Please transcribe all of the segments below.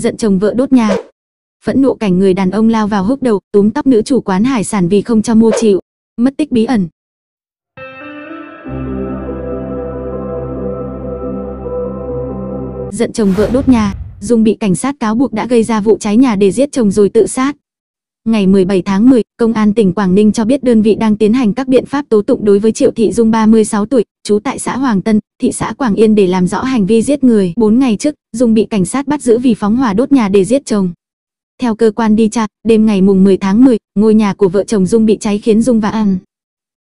giận chồng vợ đốt nhà. Phẫn nộ cảnh người đàn ông lao vào húc đầu, túm tóc nữ chủ quán hải sản vì không cho mua chịu. Mất tích bí ẩn, giận chồng vợ đốt nhà, Dung bị cảnh sát cáo buộc đã gây ra vụ cháy nhà để giết chồng rồi tự sát. Ngày 17 tháng 10, Công an tỉnh Quảng Ninh cho biết đơn vị đang tiến hành các biện pháp tố tụng đối với Triệu Thị Dung 36 tuổi, trú tại xã Hoàng Tân, thị xã Quảng Yên để làm rõ hành vi giết người 4 ngày trước, Dung bị cảnh sát bắt giữ vì phóng hỏa đốt nhà để giết chồng. Theo cơ quan đi tra, đêm ngày mùng 10 tháng 10, ngôi nhà của vợ chồng Dung bị cháy khiến Dung và An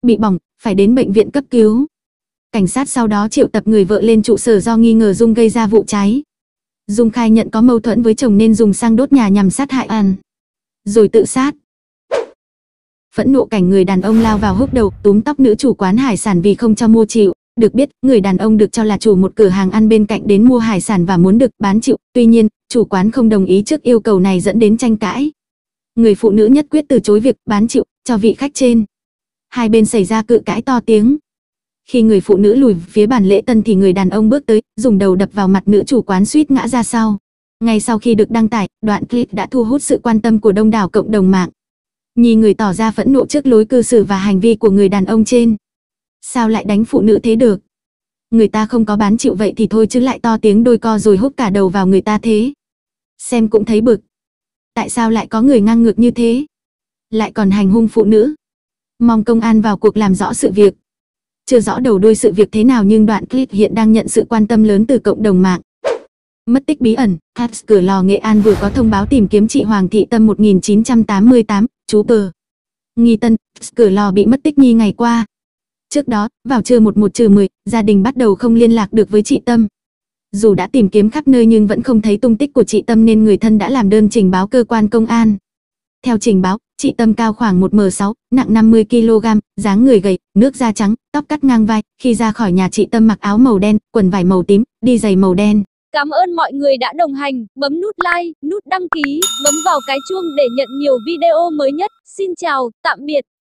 bị bỏng, phải đến bệnh viện cấp cứu. Cảnh sát sau đó triệu tập người vợ lên trụ sở do nghi ngờ Dung gây ra vụ cháy. Dung khai nhận có mâu thuẫn với chồng nên dùng xăng đốt nhà nhằm sát hại An, rồi tự sát. Phẫn nộ cảnh người đàn ông lao vào húc đầu, túm tóc nữ chủ quán hải sản vì không cho mua chịu. Được biết, người đàn ông được cho là chủ một cửa hàng ăn bên cạnh đến mua hải sản và muốn được bán chịu, tuy nhiên, chủ quán không đồng ý trước yêu cầu này dẫn đến tranh cãi. Người phụ nữ nhất quyết từ chối việc bán chịu cho vị khách trên. Hai bên xảy ra cự cãi to tiếng. Khi người phụ nữ lùi phía bàn lễ tân thì người đàn ông bước tới, dùng đầu đập vào mặt nữ chủ quán suýt ngã ra sau. Ngay sau khi được đăng tải, đoạn clip đã thu hút sự quan tâm của đông đảo cộng đồng mạng. Nhi người tỏ ra phẫn nộ trước lối cư xử và hành vi của người đàn ông trên. Sao lại đánh phụ nữ thế được? Người ta không có bán chịu vậy thì thôi chứ lại to tiếng đôi co rồi húc cả đầu vào người ta thế. Xem cũng thấy bực. Tại sao lại có người ngang ngược như thế? Lại còn hành hung phụ nữ. Mong công an vào cuộc làm rõ sự việc. Chưa rõ đầu đuôi sự việc thế nào nhưng đoạn clip hiện đang nhận sự quan tâm lớn từ cộng đồng mạng. Mất tích bí ẩn, Hats cửa lò Nghệ An vừa có thông báo tìm kiếm chị Hoàng Thị Tâm 1988, chú Pờ. Nghi Tân, cửa lò bị mất tích nhi ngày qua, Trước đó, vào trừ 11 trừ 10, gia đình bắt đầu không liên lạc được với chị Tâm. Dù đã tìm kiếm khắp nơi nhưng vẫn không thấy tung tích của chị Tâm nên người thân đã làm đơn trình báo cơ quan công an. Theo trình báo, chị Tâm cao khoảng 1m6, nặng 50kg, dáng người gầy, nước da trắng, tóc cắt ngang vai. Khi ra khỏi nhà chị Tâm mặc áo màu đen, quần vải màu tím, đi giày màu đen. Cảm ơn mọi người đã đồng hành, bấm nút like, nút đăng ký, bấm vào cái chuông để nhận nhiều video mới nhất. Xin chào, tạm biệt.